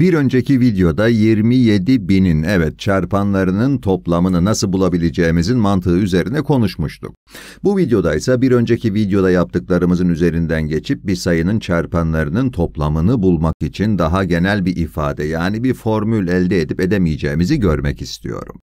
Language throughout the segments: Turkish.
Bir önceki videoda 27 binin evet çarpanlarının toplamını nasıl bulabileceğimizin mantığı üzerine konuşmuştuk. Bu videoda ise bir önceki videoda yaptıklarımızın üzerinden geçip bir sayının çarpanlarının toplamını bulmak için daha genel bir ifade yani bir formül elde edip edemeyeceğimizi görmek istiyorum.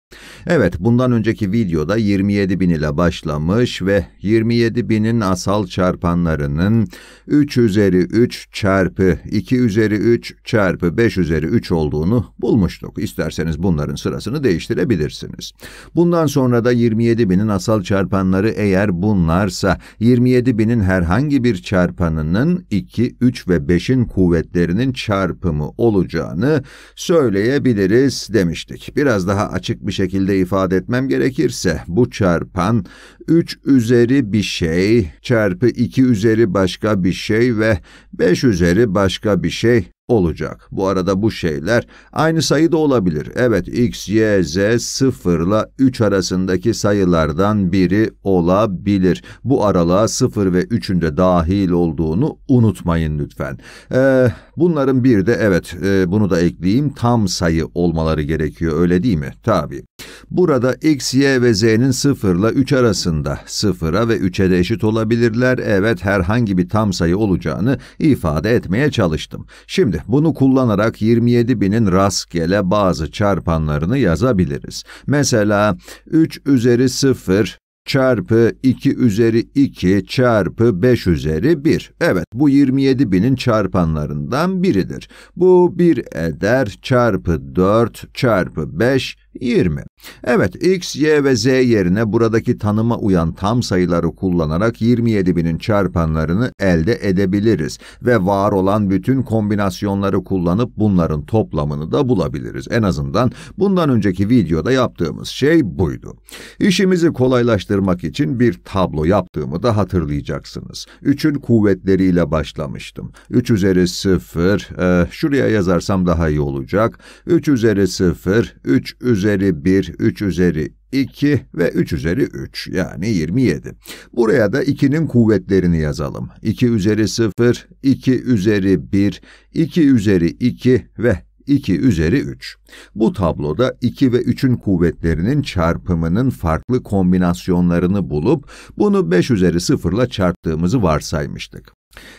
Evet bundan önceki videoda 27 bin ile başlamış ve 27 binin asal çarpanlarının 3 üzeri 3 çarpı 2 üzeri 3 çarpı 5 üzeri üzeri 3 olduğunu bulmuştuk. İsterseniz bunların sırasını değiştirebilirsiniz. Bundan sonra da 27 binin asal çarpanları eğer bunlarsa 27 binin herhangi bir çarpanının 2, 3 ve 5'in kuvvetlerinin çarpımı olacağını söyleyebiliriz demiştik. Biraz daha açık bir şekilde ifade etmem gerekirse bu çarpan 3 üzeri bir şey çarpı 2 üzeri başka bir şey ve 5 üzeri başka bir şey olacak. Bu arada bu şeyler aynı sayıda olabilir. Evet x, y, z 0 ile 3 arasındaki sayılardan biri olabilir. Bu aralığa 0 ve 3'ün de dahil olduğunu unutmayın lütfen. Ee, bunların bir de evet e, bunu da ekleyeyim tam sayı olmaları gerekiyor öyle değil mi? Tabii. Burada x, y ve z'nin 0 ile 3 arasında 0'a ve 3'e de eşit olabilirler. Evet herhangi bir tam sayı olacağını ifade etmeye çalıştım. Şimdi bunu kullanarak 27.000'in rastgele bazı çarpanlarını yazabiliriz. Mesela 3 üzeri 0 çarpı 2 üzeri 2 çarpı 5 üzeri 1. Evet, bu 27 binin çarpanlarından biridir. Bu 1 eder çarpı 4 çarpı 5 20. Evet, x, y ve z yerine buradaki tanıma uyan tam sayıları kullanarak 27.000'in çarpanlarını elde edebiliriz ve var olan bütün kombinasyonları kullanıp bunların toplamını da bulabiliriz. En azından bundan önceki videoda yaptığımız şey buydu. İşimizi kolaylaştırmak için bir tablo yaptığımı da hatırlayacaksınız. 3'ün kuvvetleriyle başlamıştım. 3 üzeri 0, e, eh, şuraya yazarsam daha iyi olacak. 3 üzeri 0, 3 üzeri üzeri 1, 3 üzeri 2 ve 3 üzeri 3 yani 27. Buraya da 2'nin kuvvetlerini yazalım. 2 üzeri 0, 2 üzeri 1, 2 üzeri 2 ve 2 üzeri 3. Bu tabloda 2 ve 3'ün kuvvetlerinin çarpımının farklı kombinasyonlarını bulup bunu 5 üzeri 0 ile çarptığımızı varsaymıştık.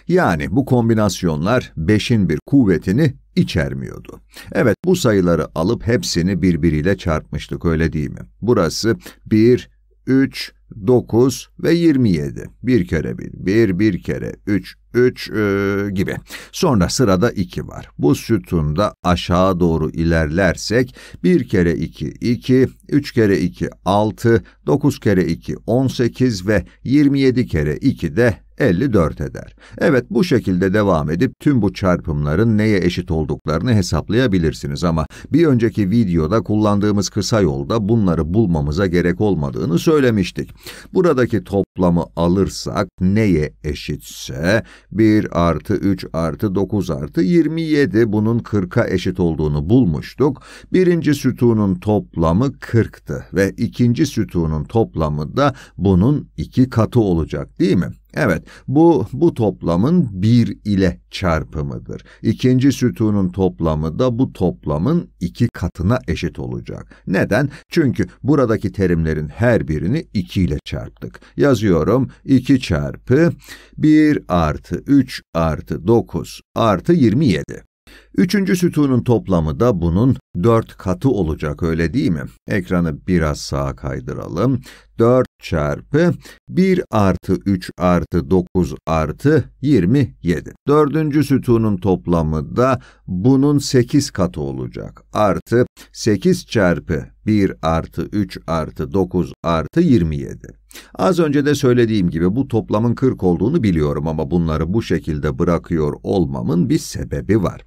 Yani bu kombinasyonlar 5'in bir kuvvetini içermiyordu. Evet bu sayıları alıp hepsini birbiriyle çarpmıştık öyle değil mi? Burası 1, 3, 9 ve 27. Bir kere 1, 1, bir kere 3, 3 e, gibi. Sonra sırada 2 var. Bu sütunda aşağı doğru ilerlersek 1 kere 2, 2, 3 kere 2, 6, 9 kere 2, 18 ve 27 kere 2 de 54 eder. Evet bu şekilde devam edip tüm bu çarpımların neye eşit olduklarını hesaplayabilirsiniz ama bir önceki videoda kullandığımız kısa yolda bunları bulmamıza gerek olmadığını söylemiştik. Buradaki toplamı alırsak neye eşitse 1 artı 3 artı 9 artı 27 bunun 40'a eşit olduğunu bulmuştuk. Birinci sütunun toplamı 40'tı ve ikinci sütunun toplamı da bunun iki katı olacak değil mi? Evet, bu, bu toplamın bir ile çarpımıdır. İkinci sütunun toplamı da bu toplamın iki katına eşit olacak. Neden? Çünkü buradaki terimlerin her birini iki ile çarptık. Yazıyorum 2 çarpı 1 artı 3 artı 9 artı 27. Üçüncü sütunun toplamı da bunun dört katı olacak öyle değil mi? Ekranı biraz sağa kaydıralım. 4 çarpı 1 artı 3 artı 9 artı 27. Dördüncü sütunun toplamı da bunun 8 katı olacak. Artı 8 çarpı 1 artı 3 artı 9 artı 27. Az önce de söylediğim gibi bu toplamın 40 olduğunu biliyorum ama bunları bu şekilde bırakıyor olmamın bir sebebi var.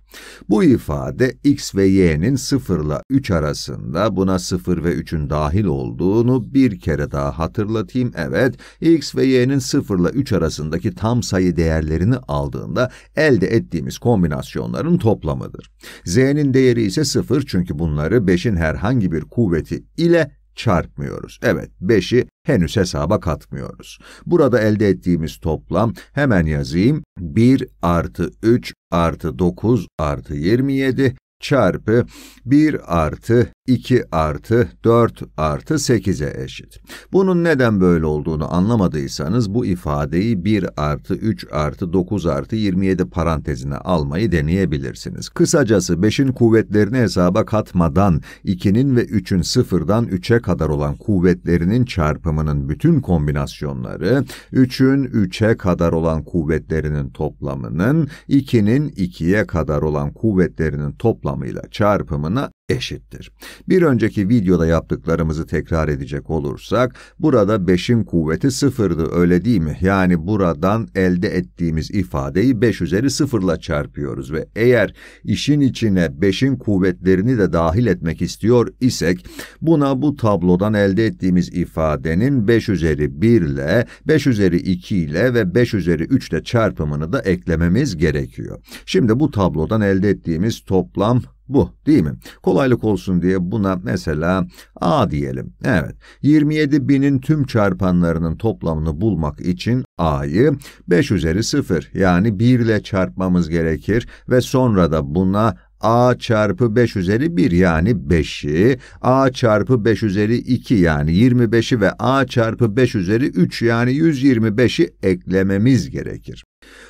Bu ifade x ve y'nin 0 ile 3 arasında buna 0 ve 3'ün dahil olduğunu bir kere daha hatırlatayım. Evet, x ve y'nin 0 ile 3 arasındaki tam sayı değerlerini aldığında elde ettiğimiz kombinasyonların toplamıdır. z'nin değeri ise 0 çünkü bunları 5'in herhangi bir kuvveti ile çarpmıyoruz. Evet, 5'i henüz hesaba katmıyoruz. Burada elde ettiğimiz toplam hemen yazayım. 1 artı 3 artı 9 artı 27 çarpı 1 artı 2 artı 4 artı 8'e eşit. Bunun neden böyle olduğunu anlamadıysanız bu ifadeyi 1 artı 3 artı 9 artı 27 parantezine almayı deneyebilirsiniz. Kısacası 5'in kuvvetlerini hesaba katmadan 2'nin ve 3'ün sıfırdan 3'e kadar olan kuvvetlerinin çarpımının bütün kombinasyonları 3'ün 3'e kadar olan kuvvetlerinin toplamının 2'nin 2'ye kadar olan kuvvetlerinin toplamının toplamıyla çarpımına eşittir. Bir önceki videoda yaptıklarımızı tekrar edecek olursak, burada 5'in kuvveti sıfırdı öyle değil mi? Yani buradan elde ettiğimiz ifadeyi 5 üzeri sıfırla çarpıyoruz ve eğer işin içine 5'in kuvvetlerini de dahil etmek istiyor isek, buna bu tablodan elde ettiğimiz ifadenin 5 üzeri 1 ile, 5 üzeri 2 ile ve 5 üzeri 3 ile çarpımını da eklememiz gerekiyor. Şimdi bu tablodan elde ettiğimiz toplam bu değil mi? Kolaylık olsun diye buna mesela A diyelim. Evet 27 binin tüm çarpanlarının toplamını bulmak için A'yı 5 üzeri 0 yani 1 ile çarpmamız gerekir ve sonra da buna A çarpı 5 üzeri 1 yani 5'i, A çarpı 5 üzeri 2 yani 25'i ve A çarpı 5 üzeri 3 yani 125'i eklememiz gerekir.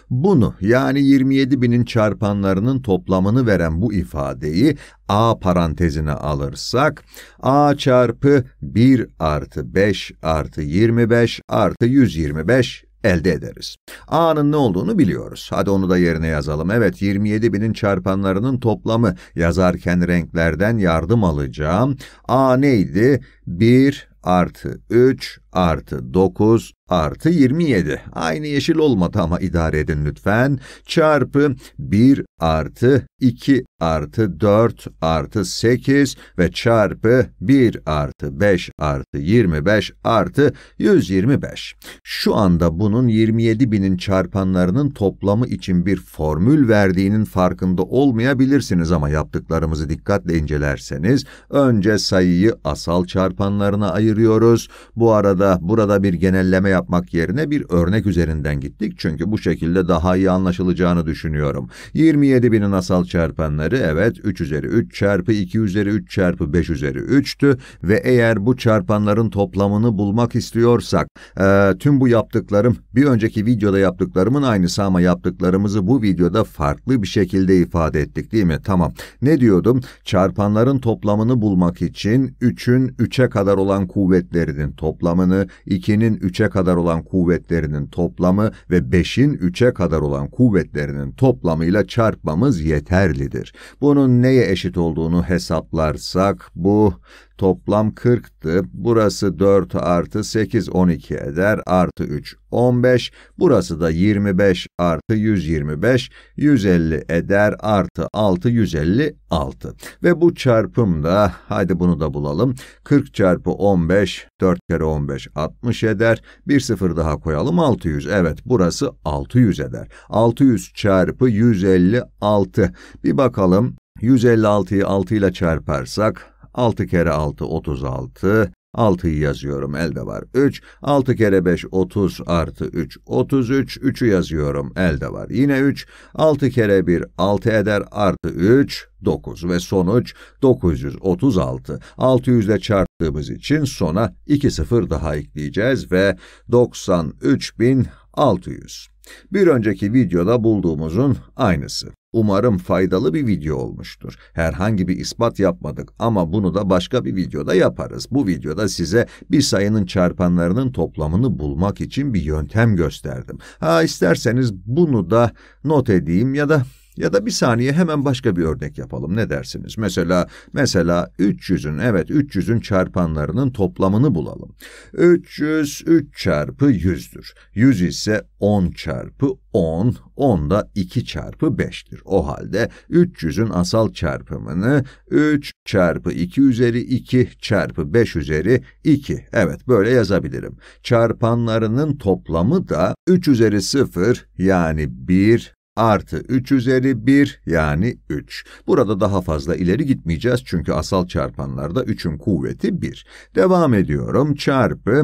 Bunu yani 27 binin çarpanlarının toplamını veren bu ifadeyi a parantezine alırsak a çarpı 1 artı 5 artı 25 artı 125 elde ederiz. A'nın ne olduğunu biliyoruz. Hadi onu da yerine yazalım. Evet 27 binin çarpanlarının toplamı. Yazarken renklerden yardım alacağım. A neydi? 1 artı 3 artı 9 artı 27. Aynı yeşil olmadı ama idare edin lütfen. Çarpı 1 artı 2 artı 4 artı 8 ve çarpı 1 artı 5 artı 25 artı 125. Şu anda bunun 27 binin çarpanlarının toplamı için bir formül verdiğinin farkında olmayabilirsiniz ama yaptıklarımızı dikkatle incelerseniz önce sayıyı asal çarpanlarına ayırıyoruz. Bu arada burada bir genelleme yapmak yerine bir örnek üzerinden gittik çünkü bu şekilde daha iyi anlaşılacağını düşünüyorum. 27 27 binin asal çarpanları evet 3 üzeri 3 çarpı 2 üzeri 3 çarpı 5 üzeri 3'tü ve eğer bu çarpanların toplamını bulmak istiyorsak e, tüm bu yaptıklarım bir önceki videoda yaptıklarımın aynısı ama yaptıklarımızı bu videoda farklı bir şekilde ifade ettik değil mi? Tamam. Ne diyordum? Çarpanların toplamını bulmak için 3'ün 3'e kadar olan kuvvetlerinin toplamını, 2'nin 3'e kadar olan kuvvetlerinin toplamı ve 5'in 3'e kadar olan kuvvetlerinin toplamıyla çarp çarpmamız yeterlidir. Bunun neye eşit olduğunu hesaplarsak bu Toplam 40'tı. Burası 4 artı 8 12 eder. Artı 3 15. Burası da 25 artı 125 150 eder. Artı 6 156. Ve bu çarpım da hadi bunu da bulalım. 40 çarpı 15 4 kere 15 60 eder. Bir sıfır daha koyalım 600. Evet burası 600 eder. 600 çarpı 156. Bir bakalım 156'yı 6 ile çarparsak 6 kere 6 36. 6'yı yazıyorum elde var 3. 6 kere 5 30 artı 3 33. 3'ü yazıyorum elde var yine 3. 6 kere 1 6 eder artı 3 9 ve sonuç 936. 600 ile çarptığımız için sona 2 sıfır daha ekleyeceğiz ve 93600. Bir önceki videoda bulduğumuzun aynısı. Umarım faydalı bir video olmuştur. Herhangi bir ispat yapmadık ama bunu da başka bir videoda yaparız. Bu videoda size bir sayının çarpanlarının toplamını bulmak için bir yöntem gösterdim. Ha isterseniz bunu da not edeyim ya da ya da bir saniye hemen başka bir örnek yapalım. Ne dersiniz? Mesela mesela 300'ün evet 300'ün çarpanlarının toplamını bulalım. 300 3 çarpı 100'dür. 100 ise 10 çarpı 10, 10 da 2 çarpı 5'tir. O halde 300'ün asal çarpımını 3 çarpı 2 üzeri 2 çarpı 5 üzeri 2. Evet böyle yazabilirim. Çarpanlarının toplamı da 3 üzeri 0 yani 1 artı 3 üzeri 1 yani 3. Burada daha fazla ileri gitmeyeceğiz çünkü asal çarpanlarda 3'ün kuvveti 1. Devam ediyorum çarpı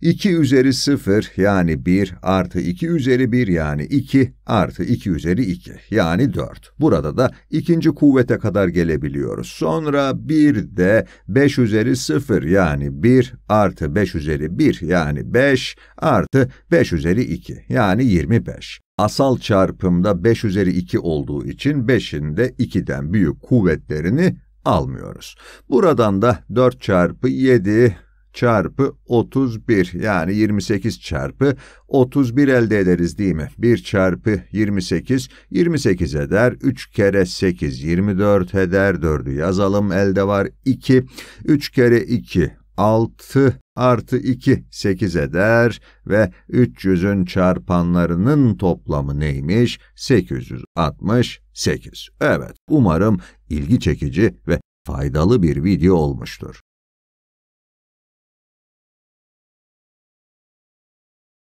2 üzeri 0 yani 1 artı 2 üzeri 1 yani 2 artı 2 üzeri 2 yani 4. Burada da ikinci kuvvete kadar gelebiliyoruz. Sonra bir de 5 üzeri 0 yani 1 artı 5 üzeri 1 yani 5 artı 5 üzeri 2 yani 25 asal çarpımda 5 üzeri 2 olduğu için 5'in de 2'den büyük kuvvetlerini almıyoruz. Buradan da 4 çarpı 7 çarpı 31 yani 28 çarpı 31 elde ederiz değil mi? 1 çarpı 28, 28 eder. 3 kere 8, 24 eder. 4'ü yazalım elde var 2. 3 kere 2, 6 artı 2 8 eder ve 300'ün çarpanlarının toplamı neymiş? 868. Evet, umarım ilgi çekici ve faydalı bir video olmuştur.